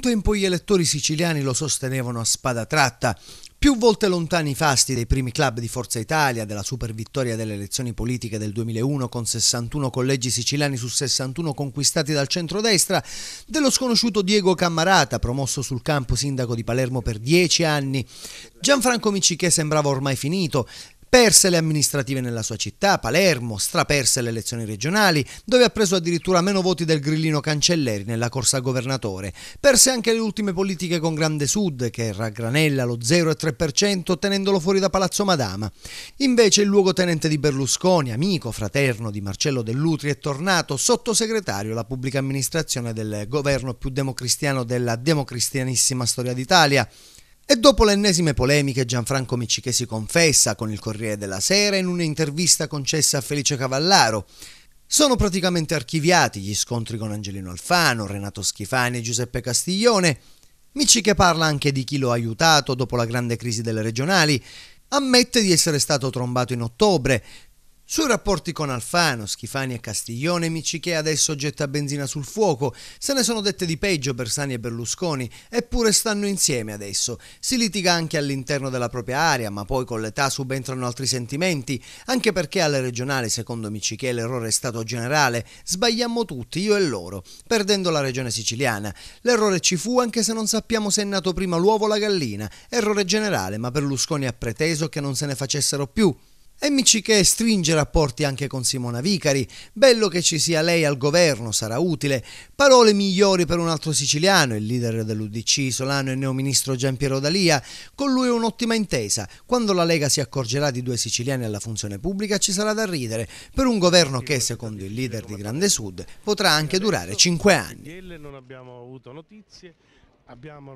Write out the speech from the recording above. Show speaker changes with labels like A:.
A: un tempo gli elettori siciliani lo sostenevano a spada tratta, più volte lontani i fasti dei primi club di Forza Italia, della super vittoria delle elezioni politiche del 2001 con 61 collegi siciliani su 61 conquistati dal centrodestra, dello sconosciuto Diego Cammarata, promosso sul campo sindaco di Palermo per 10 anni. Gianfranco Micicchè sembrava ormai finito, Perse le amministrative nella sua città, Palermo, straperse le elezioni regionali, dove ha preso addirittura meno voti del grillino Cancelleri nella corsa a governatore. Perse anche le ultime politiche con Grande Sud, che raggranella lo 0,3% tenendolo fuori da Palazzo Madama. Invece il luogotenente di Berlusconi, amico fraterno di Marcello Dell'Utri, è tornato sottosegretario alla pubblica amministrazione del governo più democristiano della democristianissima storia d'Italia. E dopo le ennesime polemiche, Gianfranco Miccichesi confessa con il Corriere della Sera in un'intervista concessa a Felice Cavallaro. Sono praticamente archiviati gli scontri con Angelino Alfano, Renato Schifani e Giuseppe Castiglione. Micci parla anche di chi lo ha aiutato dopo la grande crisi delle regionali, ammette di essere stato trombato in ottobre, sui rapporti con Alfano, Schifani e Castiglione, Micichè adesso getta benzina sul fuoco, se ne sono dette di peggio Bersani e Berlusconi, eppure stanno insieme adesso. Si litiga anche all'interno della propria area, ma poi con l'età subentrano altri sentimenti, anche perché alle regionali, secondo Micichè, l'errore è stato generale, sbagliammo tutti, io e loro, perdendo la regione siciliana. L'errore ci fu anche se non sappiamo se è nato prima l'uovo o la gallina, errore generale, ma Berlusconi ha preteso che non se ne facessero più. Amici che stringe rapporti anche con Simona Vicari. Bello che ci sia lei al governo, sarà utile. Parole migliori per un altro siciliano, il leader dell'Udc Solano e neoministro Giampiero Dalia. Con lui un'ottima intesa. Quando la Lega si accorgerà di due siciliani alla funzione pubblica ci sarà da ridere per un governo che, secondo il leader di Grande Sud, potrà anche durare cinque anni. Non abbiamo avuto notizie, abbiamo